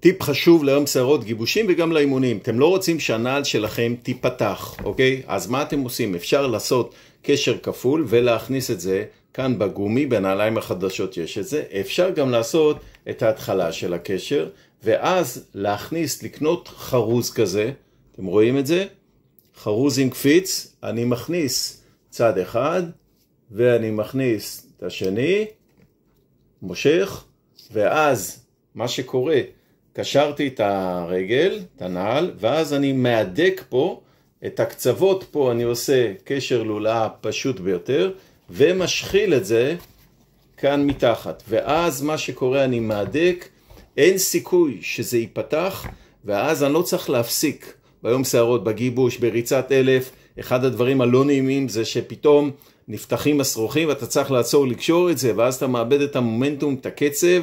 טיפ חשוב ליום סערות גיבושים וגם לאימונים. אתם לא רוצים שהנעל שלכם תיפתח, אוקיי? אז מה אתם עושים? אפשר לעשות קשר כפול ולהכניס את זה כאן בגומי, בנעליים החדשות יש את זה. אפשר גם לעשות את ההתחלה של הקשר, ואז להכניס, לקנות חרוז כזה. אתם רואים את זה? חרוז עם קפיץ, אני מכניס צד אחד, ואני מכניס את השני, מושך, ואז מה שקורה קשרתי את הרגל, את הנעל, ואז אני מהדק פה, את הקצוות פה אני עושה קשר לולאה פשוט ביותר, ומשחיל את זה כאן מתחת. ואז מה שקורה, אני מהדק, אין סיכוי שזה ייפתח, ואז אני לא צריך להפסיק. ביום שערות, בגיבוש, בריצת אלף, אחד הדברים הלא נעימים זה שפתאום נפתחים הסרוכים ואתה צריך לעצור לקשור את זה, ואז אתה מאבד את המומנטום, את הקצב,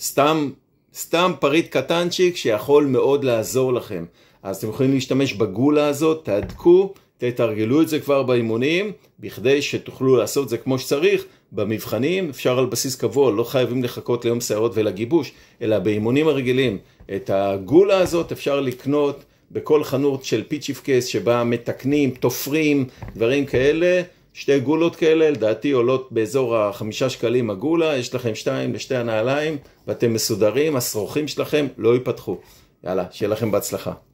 סתם סתם פריט קטנצ'יק שיכול מאוד לעזור לכם. אז אתם יכולים להשתמש בגולה הזאת, תהדקו, תתרגלו את זה כבר באימונים, בכדי שתוכלו לעשות את זה כמו שצריך. במבחנים אפשר על בסיס קבוע, לא חייבים לחכות ליום סערות ולגיבוש, אלא באימונים הרגילים. את הגולה הזאת אפשר לקנות בכל חנות של פיצ'יפקס שבה מתקנים, תופרים, דברים כאלה. שתי גולות כאלה, לדעתי עולות באזור החמישה שקלים הגולה, יש לכם שתיים לשתי הנעליים, ואתם מסודרים, השרוכים שלכם לא ייפתחו. יאללה, שיהיה לכם בהצלחה.